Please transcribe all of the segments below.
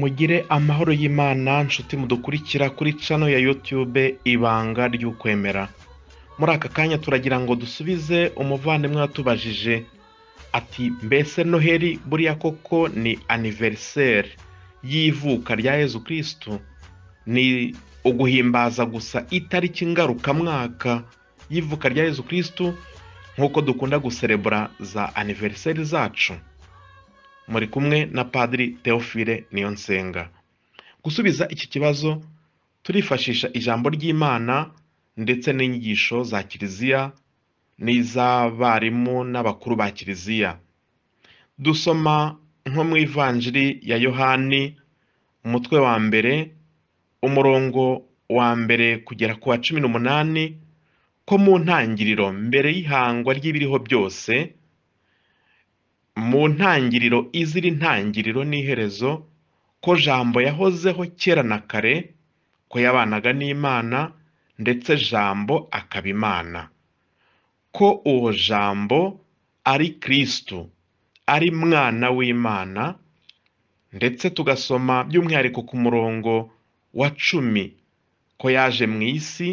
mugire amahoro y'imana nshuti mudukurikira kuri cano ya yutube ibanga ry'ukwemera muri aka kanya turagira ngo dusubize umuvandimwe watubajije ati mbese noheri buriya koko ni aniveriseri y'ivuka rya yezu kirisitu ni uguhimbaza gusa itariki ngarukamwaka y'ivuka rya yezu kirisitu nk'uko dukunda guserebura za aniveriseri zacu muri kumwe na padiri Theophile Niyonsenga gusubiza iki kibazo turifashisha ijambo ry'imana ndetse n'inyigisho za kiliziya n'iz'abarimu n'abakuru ba kiliziya dusoma nko mu ivanjiri ya yohani umutwe wa mbere umurongo wa mbere kugera ku wa cumi n'umunani ko mu ntangiriro mbere y'ihangwa ry'ibiriho byose mu ntangiriro izira intangiriro n'iherezo ko jambo yahozeho kera na kare ko yabanaga n'imana ndetse jambo akaba imana ko uwo jambo ari kirisitu ari mwana w'imana ndetse tugasoma by'umwihariko ku murongo wa cumi ko yaje mu isi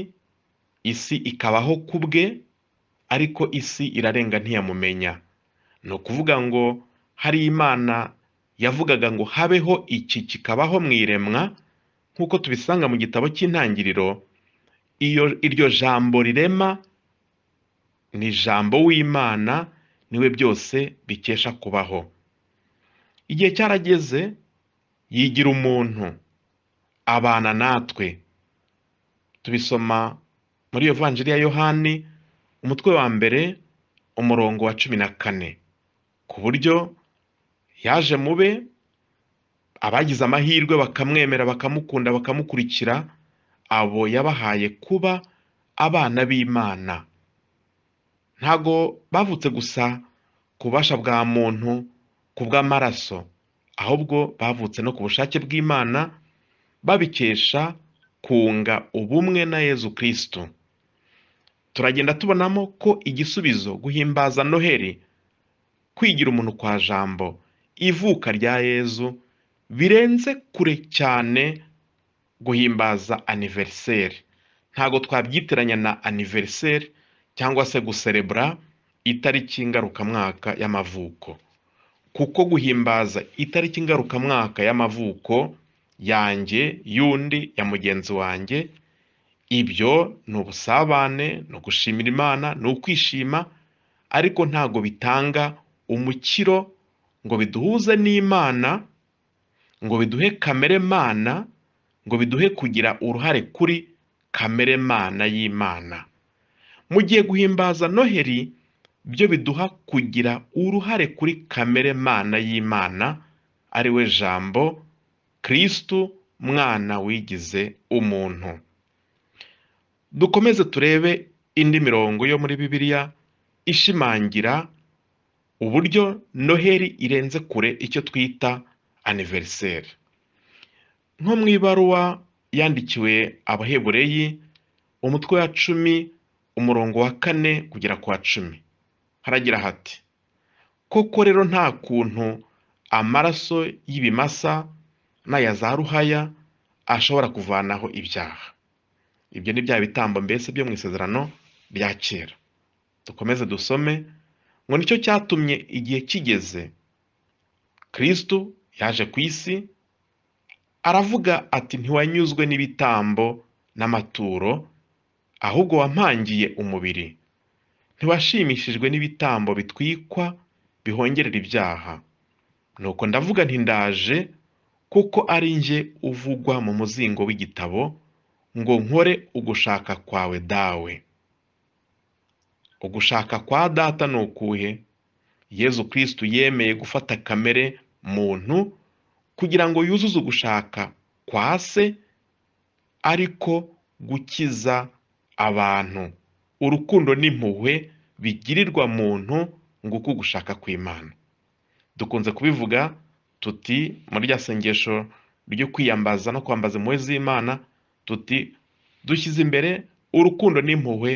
isi ikabaho ku bwe ariko isi irarenga ntiyamumenya ni ukuvuga ngo hari imana yavugaga ngo habeho iki kikabaho mu iremwa nk'uko tubisanga mu gitabo cy'intangiriro iyo iryo jambo rirema ni ijambo w'imana niwe byose bikesha kubaho igihe cyarageze yigira umuntu abana natwe tubisoma muri iyo vanjiri ya yohani umutwe wa mbere umurongo wa cumi na kane ku buryo yaje mu be abagize amahirwe bakamwemera bakamukunda bakamukurikira abo yabahaye kuba abana b'imana ntago bavutse gusa ku bubasha bwa muntu ku bw'amaraso ahubwo bavutse no ku bushake bw'imana babikesha kunga ubumwe na yezu kirisitu turagenda tubonamo ko igisubizo guhimbaza noheri kwigira umuntu kwa jambo ivuka rya yezu birenze kure cyane guhimbaza aniveriseri ntabwo twabyitiranya na aniveriseri cyangwa se guserebura itariki ngarukamwaka y'amavuko kuko guhimbaza itariki ngarukamwaka y'amavuko yanjye y'undi ya mugenzi wanjye ibyo ni ubusabane ni ugushimira imana ni ukwishima ariko ntabwo bitanga umukiro, ngo biduhuze n'Imana, ngo biduhe kamere Mana, ngo biduhe kugira uruhare kuri kamere Mana y'Imana. Mu gihe guhimbaza Noheri byo biduha kugira uruhare kuri kamere Mana y'Imana, ari we jambo Kristu mwana wigize umuntu. Dukomeze turebe indi mirongo yo muri Bibiliya ishimangira uburyo noheli irenze kure icyo twita aniveriseri nko mu ibaruwa yandikiwe abahebureyi umutwe wa cumi umurongo wa kane kugera ku wa cumi haragira hati koko rero nta kuntu amaraso y'ibimasa n'aya za ruhaya ashobora kuvanaho ibyaha ibyo ni bya bitambo mbese byo mu isezerano rya kera dukomeze dusome ngo nicyo cyatumye igihe kigeze kirisito yaje ku isi aravuga ati ntiwanyuzwe n'ibitambo n'amaturo ahubwo wampangiye umubiri ntiwashimishijwe n'ibitambo bitwikwa bihongerera ibyaha nuko ndavuga ntindaje kuko ari njye uvugwa mu muzingo w'igitabo ngo nkore ugushaka kwawe dawe Ugushaka kwa data ni ukuhe? Yezu Kristu yemeye gufata kamere muntu kugira ngo yuzuze ugushaka kwa se ariko gukiza abantu. Urukundo n'impuhwe bigirirwa muntu nguko ugushaka kw'Imana. Dukunze kubivuga tuti muri rya sengesho ryo kwiyambaza no kwambaza impuhwe z'Imana tuti dushyize imbere urukundo n'impuhwe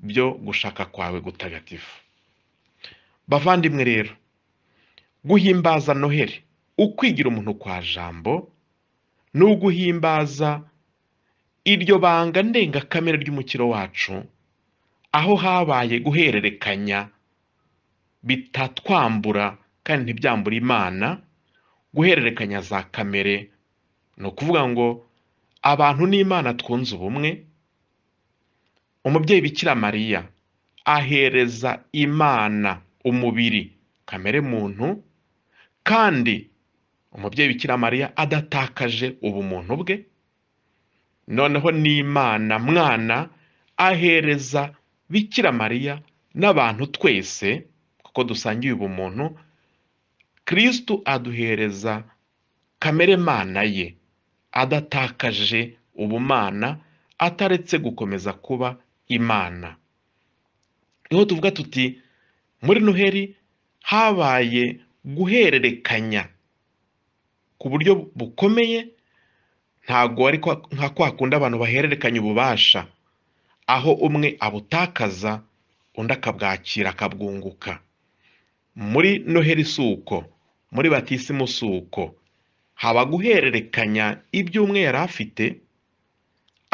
byo gushaka kwawe gutagatifu bavandimwe rero guhimbaza noheli ukwigira umuntu kwa jambo ni uguhimbaza iryo banga ndengakamere ry'umukiro wacu aho habaye guhererekanya bitatwambura kandi ntibyambura imana guhererekanya za kamere ni ukuvuga ngo abantu n'imana twunze ubumwe umubyeyi bikira mariya ahereza imana umubiri kamere muntu kandi umubyeyi bikira mariya adatakaje ubumuntu bwe noneho n'imana mwana ahereza bikira mariya n'abantu twese kuko dusangiye ubumuntu kirisitu aduhereza kamere mana ye adatakaje ubumana ataretse gukomeza kuba imana niho tuvuga tuti muri noheli habaye guhererekanya ku buryo bukomeye ntabwo ari nka kwa kundi abantu bahererekanya ububasha aho umwe abutakaza undi akabwakira akabwunguka muri noheli si uko muri batisimu si uko haba guhererekanya ibyo umwe yari afite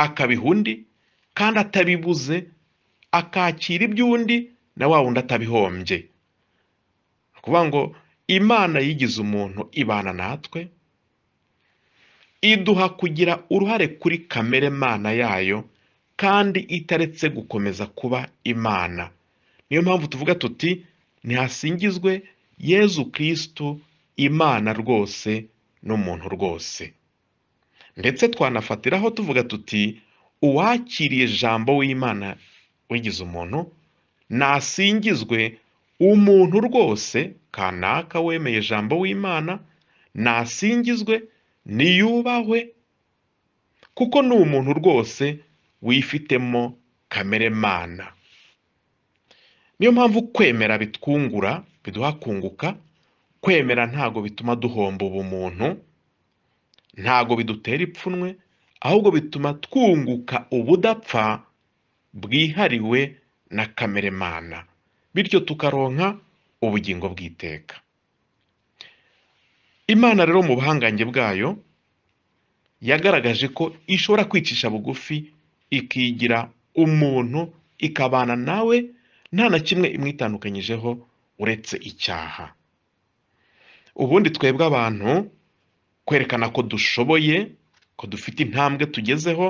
akabiha undi kandi atabibuze akakira iby'undi na wa wundi atabihombye ni ngo imana yigize umuntu ibana natwe iduha kugira uruhare kuri kamere mana yayo kandi itaretse gukomeza kuba imana niyo mpamvu tuvuga tuti ntihasingizwe yezu kirisitu imana rwose n'umuntu rwose ndetse twanafatiraho tuvuga tuti uwakiriye ijambo w'imana wigize umuntu nasingizwe umuntu rwose kanaka wemeye ijambo w'imana nasingizwe niyubahwe kuko ni umuntu rwose wifitemo kamere mana niyo mpamvu kwemera bitwungura biduha kunguka kwemera ntago bituma duhomba ubumuntu ntago bidutera ipfunwe ahubwo bituma twunguka ubudapfa bwihariwe na kameremana bityo tukaronka ubugingo bw'iteka imana rero mu buhangange bwayo yagaragaje ko ishobora kwicisha bugufi ikigira umuntu ikabana nawe nta na kimwe imwitandukanyijeho uretse icyaha ubundi twebwe abantu kwerekana ko dushoboye ko dufite intambwe tugezeho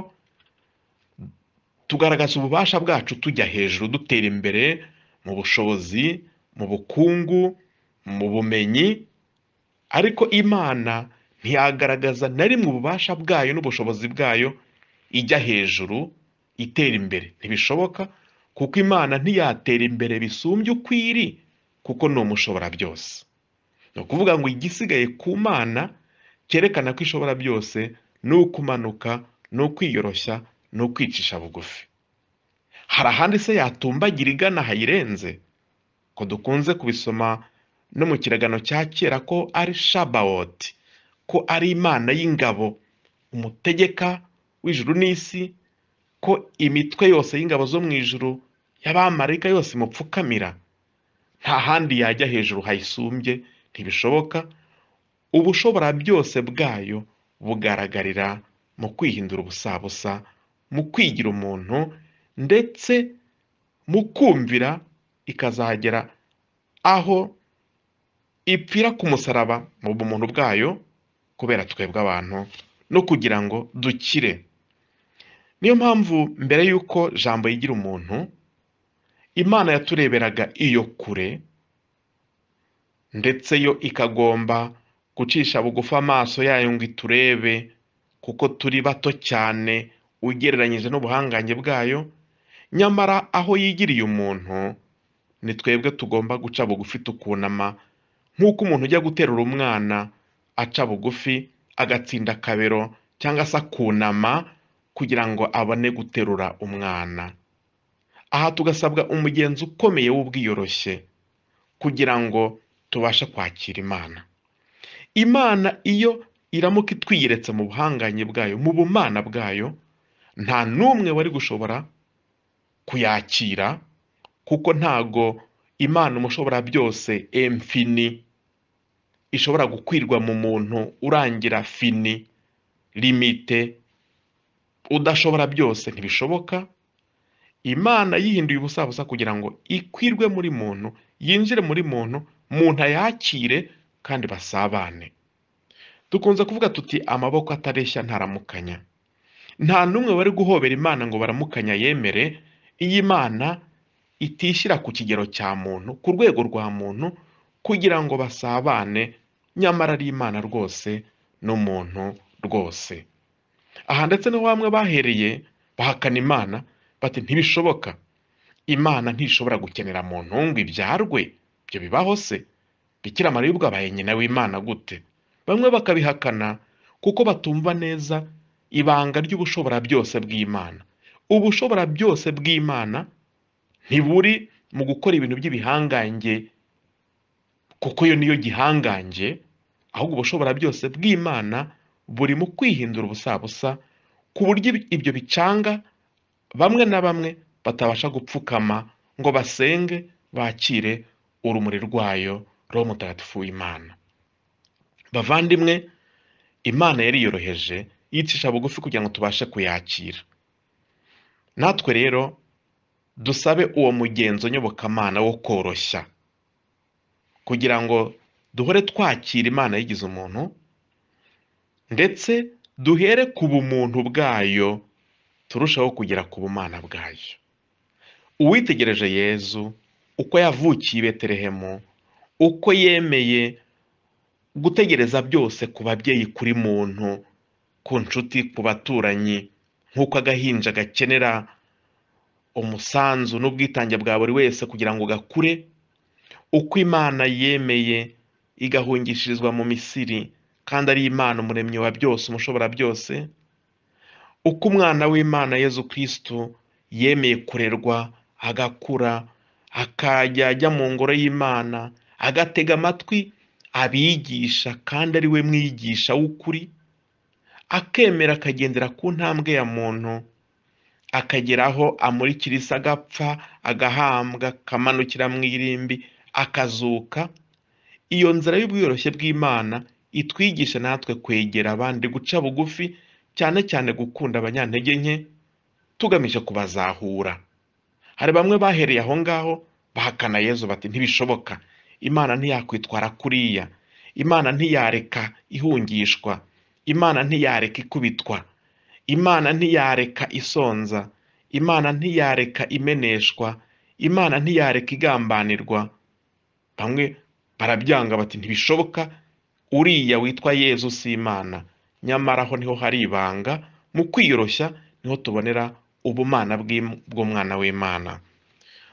tugaragaza ububasha bwacu tujya hejuru dutera imbere mu bushobozi mu bukungu mu bumenyi ariko imana ntiyagaragaza na rimwe ububasha bwayo n'ubushobozi bwayo ijya hejuru itera imbere ntibishoboka kuko imana ntiyatera imbere bisumbye uko iri kuko ni umushobora byose ni ukuvuga ngo igisigaye ku mana cyerekana ko ishobora byose ni ukumanuka ni ukwiyoroshya ni ukwicisha bugufi hari ahandi se yatumbagira igana hayirenze ko dukunze kubisoma no mu kiragano cya kera ko ari shabawoti ko ari imana y'ingabo umutegeka w'ijuru n'isi ko imitwe yose y'ingabo zo mu ijuru y'abamarayika yose imupfukamira nta handi yajya hejuru hayisumbye ntibishoboka ubushobora byose bwayo bugaragarira mu kwihindura ubusabusa mu kwigira umuntu ndetse mu kumvira ikazagera aho ipfira ku musaraba mu bumuntu bwayo kubera twebwe abantu no kugira ngo dukire niyo mpamvu mbere y'uko jambo yigira umuntu imana yatureberaga iyo kure ndetse yo ikagomba gucisha bugufi amaso yayo ngo iturebe kuko turi bato cyane ugereranyije n'ubuhangange bwayo nyamara aho yigiriye umuntu ni twebwe tugomba guca bugufi tukunama nk'uko umuntu ujya guterura umwana aca bugufi agatsinda akabero cyangwa se akunama kugira ngo abone guterura umwana aha tugasabwa umugenzi ukomeye w'ubwiyoroshye kugira ngo tubashe kwakira imana imana iyo iramuka itwiyeretse mu buhangange bwayo mu bumana bwayo nta n'umwe wari gushobora kuyakira kuko ntago imana umushobora byose emfini ishobora gukwirwa mu muntu urangira fini limite udashobora byose ntibishoboka imana yihinduye ubusabusa kugira ngo ikwirwe muri muntu yinjire muri muntu muntu ayakire kandi basabane dukunze kuvuga tuti amaboko atareshya ntaramukanya nta n'umwe wari guhobera imana ngo baramukanya yemere iyi mana itishyira ku kigero cya muntu ku rwego rwa muntu kugira ngo basabane nyamara ari imana rwose n'umuntu rwose aha ndetse niho bamwe bahereye bahakana imana bati ntibishoboka imana ntishobora gukenera muntu ngo ibyarwe ibyo bibaho se bikira mariya ubwo nyina w'imana gute bamwe bakabihakana kuko batumva neza ibanga ry'ubushobora byose bw'imana ubushobora byose bw'imana ntiburi mu gukora ibintu by'ibihangange kuko iyo niyo gihangange ahubwo ubushobora byose bw'imana buri mu kwihindura ubusabusa ku buryo ibyo bicanga bamwe na bamwe batabasha gupfukama ngo basenge bakire urumuri rwayo roho mutagatifu w'imana bavandimwe imana yari yoroheje yicisha bugufi kugira ngo tubashe kuyakira natwe rero dusabe uwo mugenzo nyobokamana wo koroshya kugira ngo duhore twakira imana yigize umuntu ndetse duhere ku bumuntu bwayo turushaho kugera ku bumana bwayo uwitegereje yezu uko yavukiye i betelehemu uko yemeye gutegereza byose ku babyeyi kuri muntu ku nshuti ku baturanyi nk'uko agahinja gakenera umusanzu n'ubwitange bwa buri wese kugira ngo gakure uko imana yemeye igahungishirizwa mu misiri kandi ari imana umuremyi wa byose umushobora byose uko umwana w'imana yezu kirisitu yemeye kurerwa agakura akajya ajya mu ngoro y'imana agatega amatwi abigisha kandi ari we mwigisha w'ukuri akemera akagendera ku ntambwe ya muntu akagera aho amurikira isi agapfa agahambwa akamanukira mu irimbi akazuka iyo nzira y'ubwiyoroshye bw'imana itwigisha natwe kwegera abandi guca bugufi cyane cyane gukunda abanyantege nke tugamije kubazahura hari bamwe bahereye aho ngaho bahakana yezu bati ntibishoboka imana ntiyakwitwara kuriya imana ntiyareka ihungishwa imana ntiyareka ikubitwa imana ntiyareka isonza imana ntiyareka imeneshwa imana ntiyareka igambanirwa bamwe barabyanga bati ntibishoboka uriya witwa yezu si imana nyamara aho niho hari ibanga mu kwiyoroshya niho tubonera ubumana bw'umwana w'imana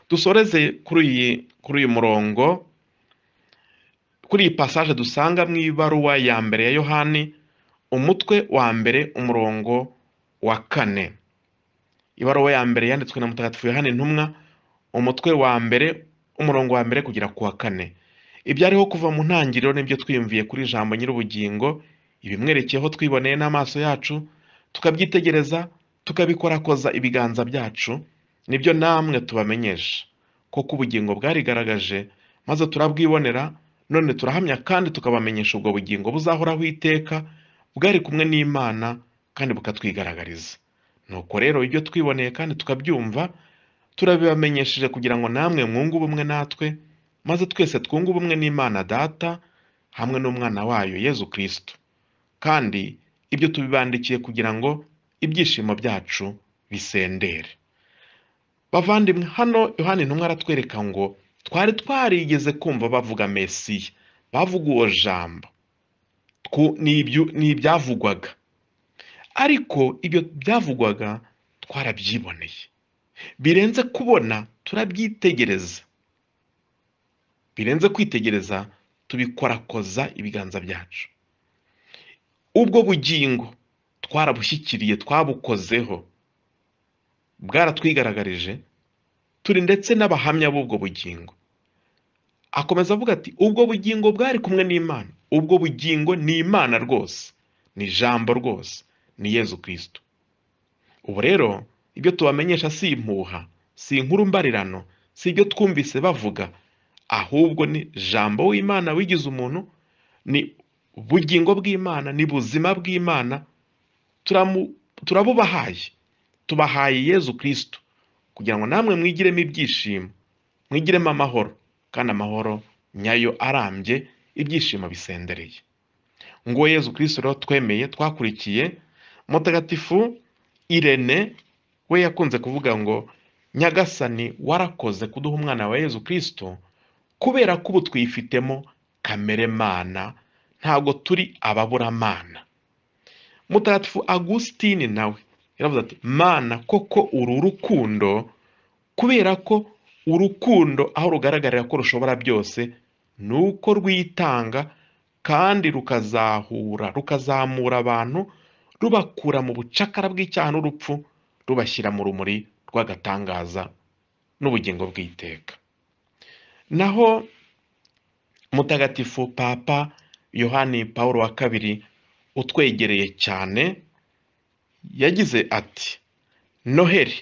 dusoreze kuri uyu murongo kuri iyi pasaje dusanga mu ibaruwa ya mbere ya yohani umutwe wa mbere umurongo wa kane ibaruwa ya mbere yanditswe na mutagatifu yohani ntumwa umutwe wa mbere umurongo wa mbere kugera ku wa kane ibyariho kuva mu ntangiriro nibyo twiyumviye kuri ijambo nyir'ubugingo ibimwerekeyeho twiboneye n'amaso yacu tukabyitegereza tukabikora koza ibiganza byacu nibyo namwe tubamenyesha koko ubugingo bwarigaragaje maze turabwibonera none turahamya kandi tukabamenyesha ubwo bugingo buzahoraho iteka bwari kumwe n'imana kandi bukatwigaragariza nuko rero ibyo twiboneye kandi tukabyumva turabibamenyesheje kugira ngo namwe mwunge ubumwe natwe maze twese twunge ubumwe n'imana data hamwe n'umwana wayo yezu kirisitu kandi ibyo tubibandikiye kugira ngo ibyishimo byacu bisendere bavandimwe hano yohani intumwa aratwereka ngo twari twarigeze kumva bavuga mesiya bavuga uwo jambo ni ibyavugwaga ariko ibyo byavugwaga twarabyiboneye birenze kubona turabyitegereza birenze kwitegereza tubikorakoza ibiganza byacu ubwo bugingo twarabushyikiriye twabukozeho bwaratwigaragarije turi ndetse n'abahamya b'ubwo bugingo akomeza avuga ati ubwo bugingo bwari kumwe n'imana ubwo bugingo ni imana rwose ni ijambo rwose ni yezu kirisito ubu rero ibyo tubamenyesha si impuha si inkuru mbarirano si ibyo twumvise bavuga ahubwo ni jambo w'imana wigize umuntu ni bugingo bw'imana ni buzima bw'imana turabubahaye tubahaye yezu kirisito kugira ngo namwe mwigiremo ibyishimo mwigiremo amahoro kandi amahoro nyayo arambye ibyishimo bisendereye ngo Yezu kirisito rero twemeye twakurikiye mutagatifu irene we yakunze kuvuga ngo nyagasani warakoze kuduha umwana wa Yezu kirisito kubera ko ubu twifitemo kamere mana ntabwo turi ababuramana mutagatifu agusitini nawe yaravuze ati mana koko uru rukundo kubera ko urukundo aho rugaragarira ko rushobora byose ni uko rwitanga kandi rukazahura rukazamura abantu rubakura mu bucakara bw'icyaha n'urupfu rubashyira mu rumuri rw'agatangaza n'ubugingo bw'iteka naho mutagatifu papa yohani paul wa kabiri utwegereye cyane yagize ati noheli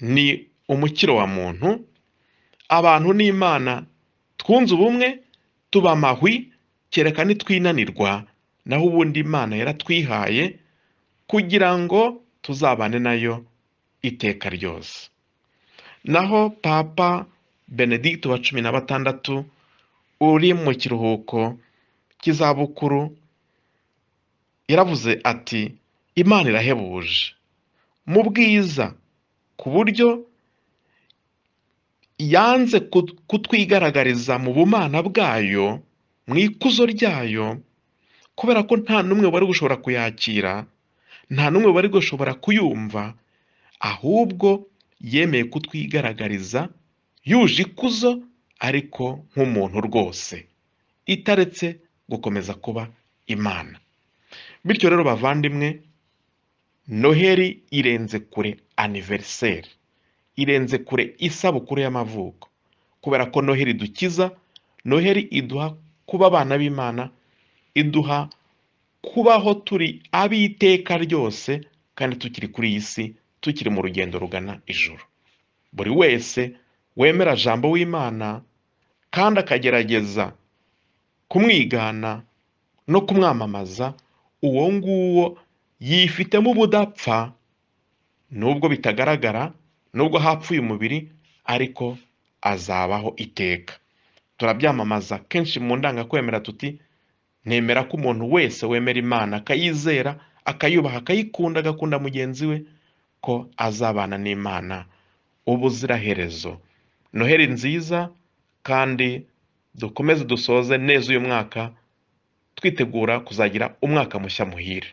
ni umukiro wa muntu abantu n'imana twunze ubumwe tuba amahwi kereka nitwinanirwa naho ubundi imana yaratwihaye kugira ngo tuzabane nayo iteka ryose naho papa benedicte wa cumi na batandatu uri mu kiruhuko cy'izabukuru yaravuze ati imana irahebuje mu bwiza ku buryo yanze kutwigaragariza mu bumana bwayo mu ikuzo ryayo kubera ko nta n'umwe wari gushobora kuyakira nta n'umwe wari gushobora kuyumva ahubwo yemeye kutwigaragariza yuje ikuzo ariko nk'umuntu rwose itaretse gukomeza kuba imana bityo rero bavandimwe noheri irenze kure aniveriseri irenze kure isabukuru y'amavuko kubera ko noheri idukiza noheri iduha kuba abana b'imana iduha kubaho turi ab'iteka ryose kandi tukiri kuri iyi si tukiri mu rugendo rugana ijuru buri wese wemera jambo w'imana kandi akagerageza kumwigana no kumwamamaza uwo nguwo yifitemo ubudapfa nubwo bitagaragara nubwo hapfuye umubiri ariko azabaho iteka turabyamamaza kenshi mu ndangakwemera tuti nemera ko umuntu wese wemera imana akayizera akayubaha akayikunda agakunda mugenzi we ko azabana n'imana ubuziraherezo noheri nziza kandi dukomeze dusoze neza uyu mwaka twitegura kuzagira umwaka mushya muhire